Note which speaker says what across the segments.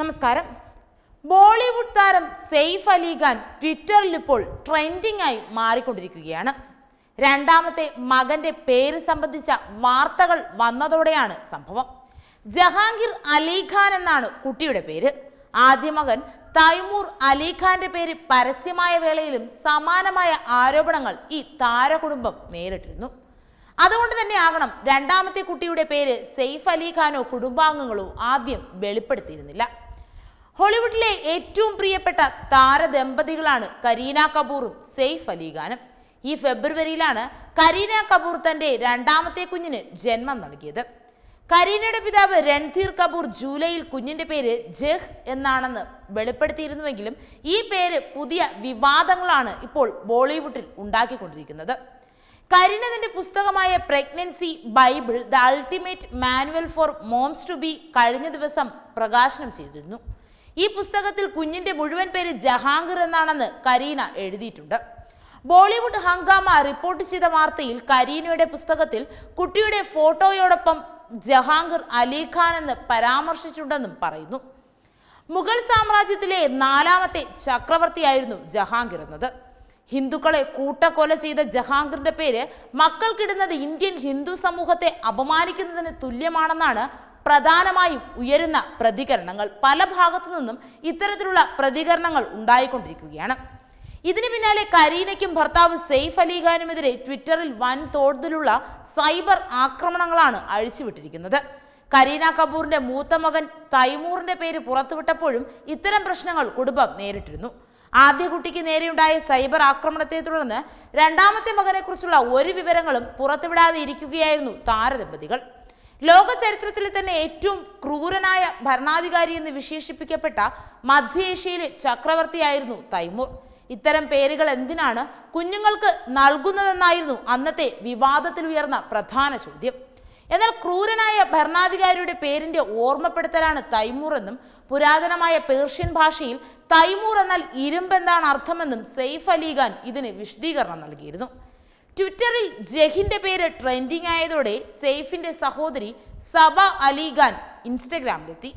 Speaker 1: നമസ്കാരം ബോളിവുഡ് താരം സെയ്ഫ് അലി ഖാൻ ട്വിറ്ററിൽ ഇപ്പോൾ ട്രെൻഡിംഗ് ആയി മാറിക്കൊണ്ടിരിക്കുകയാണ് രണ്ടാമത്തെ മകന്റെ പേര് സംബന്ധിച്ച വാർത്തകൾ വന്നതോടെയാണ് സംഭവം ജഹാംഗീർ അലിഖാൻ എന്നാണ് കുട്ടിയുടെ പേര് ആദ്യ മകൻ തൈമൂർ അലിഖാന്റെ പേര് പരസ്യമായ വേളയിലും സമാനമായ ആരോപണങ്ങൾ ഈ താരകുടുംബം നേരിട്ടിരുന്നു അതുകൊണ്ട് തന്നെ ആകണം രണ്ടാമത്തെ കുട്ടിയുടെ പേര് സെയ്ഫ് അലിഖാനോ കുടുംബാംഗങ്ങളോ ആദ്യം വെളിപ്പെടുത്തിയിരുന്നില്ല ഹോളിവുഡിലെ ഏറ്റവും പ്രിയപ്പെട്ട താരദമ്പതികളാണ് കരീന കപൂറും സെയ്ഫ് അലി ഈ ഫെബ്രുവരിയിലാണ് കരീന കപൂർ തൻ്റെ രണ്ടാമത്തെ കുഞ്ഞിന് ജന്മം നൽകിയത് കരീനയുടെ പിതാവ് രൺധീർ കപൂർ ജൂലൈയിൽ കുഞ്ഞിൻ്റെ പേര് ജെഹ് എന്നാണെന്ന് വെളിപ്പെടുത്തിയിരുന്നുവെങ്കിലും ഈ പേര് പുതിയ വിവാദങ്ങളാണ് ഇപ്പോൾ ബോളിവുഡിൽ ഉണ്ടാക്കിക്കൊണ്ടിരിക്കുന്നത് കരീന പുസ്തകമായ pregnancy bible the ultimate manual for moms to be കഴിഞ്ഞ ദിവസം പ്രകാശനം ചെയ്തിരുന്നു ഈ പുസ്തകത്തിൽ കുഞ്ഞിന്റെ മുഴുവൻ പേര് ജഹാംഗീർ എന്നാണെന്ന് കരീന എഴുതിയിട്ടുണ്ട് ബോളിവുഡ് ഹങ്കാമ റിപ്പോർട്ട് ചെയ്ത വാർത്തയിൽ കരീനയുടെ പുസ്തകത്തിൽ കുട്ടിയുടെ ഫോട്ടോയോടൊപ്പം ജഹാംഗീർ അലിഖാൻ എന്ന് പരാമർശിച്ചിട്ടുണ്ടെന്നും പറയുന്നു മുഗൾ സാമ്രാജ്യത്തിലെ നാലാമത്തെ ചക്രവർത്തിയായിരുന്നു ജഹാംഗീർ എന്നത് ഹിന്ദുക്കളെ കൂട്ടക്കൊല ചെയ്ത ജഹാംഗീറിന്റെ പേര് മക്കൾക്കിടുന്നത് ഇന്ത്യൻ ഹിന്ദു സമൂഹത്തെ അപമാനിക്കുന്നതിന് തുല്യമാണെന്നാണ് പ്രധാനമായും ഉയരുന്ന പ്രതികരണങ്ങൾ പല ഭാഗത്തു നിന്നും ഇത്തരത്തിലുള്ള പ്രതികരണങ്ങൾ ഉണ്ടായിക്കൊണ്ടിരിക്കുകയാണ് ഇതിനു പിന്നാലെ കരീനയ്ക്കും ഭർത്താവ് സെയ്ഫ് അലി ഖാനുമെതിരെ ട്വിറ്ററിൽ വൻ തോതിലുള്ള സൈബർ ആക്രമണങ്ങളാണ് അഴിച്ചുവിട്ടിരിക്കുന്നത് കരീന കപൂറിന്റെ മൂത്ത മകൻ തൈമൂറിന്റെ പേര് പുറത്തുവിട്ടപ്പോഴും ഇത്തരം പ്രശ്നങ്ങൾ കുടുംബം നേരിട്ടിരുന്നു ആദ്യ കുട്ടിക്ക് നേരെയുണ്ടായ സൈബർ ആക്രമണത്തെ തുടർന്ന് രണ്ടാമത്തെ മകനെക്കുറിച്ചുള്ള ഒരു വിവരങ്ങളും പുറത്തുവിടാതെ ഇരിക്കുകയായിരുന്നു താരദമ്പതികൾ ലോക ചരിത്രത്തിലെ തന്നെ ഏറ്റവും ക്രൂരനായ ഭരണാധികാരി എന്ന് വിശേഷിപ്പിക്കപ്പെട്ട മധ്യേഷ്യയിലെ ചക്രവർത്തിയായിരുന്നു തൈമൂർ ഇത്തരം പേരുകൾ എന്തിനാണ് കുഞ്ഞുങ്ങൾക്ക് നൽകുന്നതെന്നായിരുന്നു അന്നത്തെ വിവാദത്തിൽ ഉയർന്ന പ്രധാന ചോദ്യം എന്നാൽ ക്രൂരനായ ഭരണാധികാരിയുടെ പേരിന്റെ ഓർമ്മപ്പെടുത്തലാണ് തൈമൂർ എന്നും പുരാതനമായ പേർഷ്യൻ ഭാഷയിൽ തൈമൂർ എന്നാൽ ഇരുമ്പെന്താണ് അർത്ഥമെന്നും സെയ്ഫ് അലി ഖാൻ ഇതിന് വിശദീകരണം നൽകിയിരുന്നു ട്വിറ്ററിൽ ജഹിന്റെ പേര് ട്രെൻഡിംഗ് ആയതോടെ സെയ്ഫിന്റെ സഹോദരി സബ അലിഖാൻ ഇൻസ്റ്റഗ്രാമിലെത്തി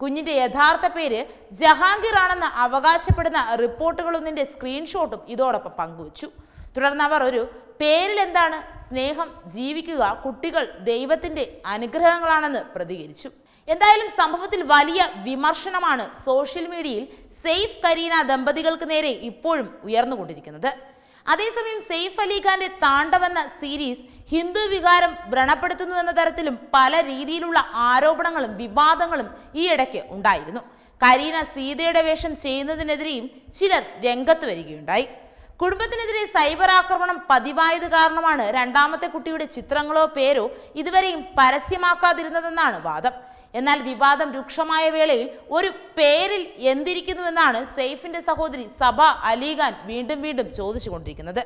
Speaker 1: കുഞ്ഞിന്റെ യഥാർത്ഥ പേര് ജഹാംഗീർ ആണെന്ന് അവകാശപ്പെടുന്ന റിപ്പോർട്ടുകളൊന്നിന്റെ സ്ക്രീൻഷോട്ടും ഇതോടൊപ്പം പങ്കുവച്ചു തുടർന്ന് അവർ ഒരു പേരിൽ എന്താണ് സ്നേഹം ജീവിക്കുക കുട്ടികൾ ദൈവത്തിന്റെ അനുഗ്രഹങ്ങളാണെന്ന് പ്രതികരിച്ചു എന്തായാലും സംഭവത്തിൽ വലിയ വിമർശനമാണ് സോഷ്യൽ മീഡിയയിൽ സെയ്ഫ് കരീന ദമ്പതികൾക്ക് നേരെ ഇപ്പോഴും ഉയർന്നുകൊണ്ടിരിക്കുന്നത് അതേസമയം സെയ്ഫ് അലിഖാന്റെ താണ്ടവെന്ന സീരീസ് ഹിന്ദു വികാരം വ്രണപ്പെടുത്തുന്നുവെന്ന തരത്തിലും പല രീതിയിലുള്ള ആരോപണങ്ങളും വിവാദങ്ങളും ഈയിടയ്ക്ക് ഉണ്ടായിരുന്നു കരീന സീതയുടെ വേഷം ചെയ്യുന്നതിനെതിരെയും ചിലർ രംഗത്ത് വരികയുണ്ടായി കുടുംബത്തിനെതിരെ സൈബർ ആക്രമണം പതിവായത് കാരണമാണ് രണ്ടാമത്തെ കുട്ടിയുടെ ചിത്രങ്ങളോ പേരോ ഇതുവരെയും പരസ്യമാക്കാതിരുന്നതെന്നാണ് വാദം എന്നാൽ വിവാദം രൂക്ഷമായ വേളയിൽ ഒരു പേരിൽ എന്തിരിക്കുന്നുവെന്നാണ് സെയ്ഫിൻ്റെ സഹോദരി സഭ അലിഖാൻ വീണ്ടും വീണ്ടും ചോദിച്ചു കൊണ്ടിരിക്കുന്നത്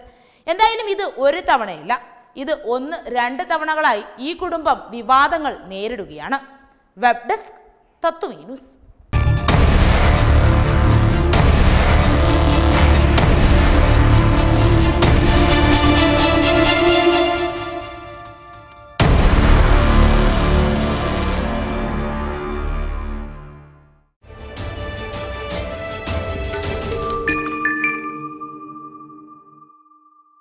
Speaker 1: എന്തായാലും ഇത് ഒരു തവണയില്ല ഇത് ഒന്ന് രണ്ട് തവണകളായി ഈ കുടുംബം വിവാദങ്ങൾ നേരിടുകയാണ് വെബ് ഡെസ്ക് തത്വമീ ന്യൂസ്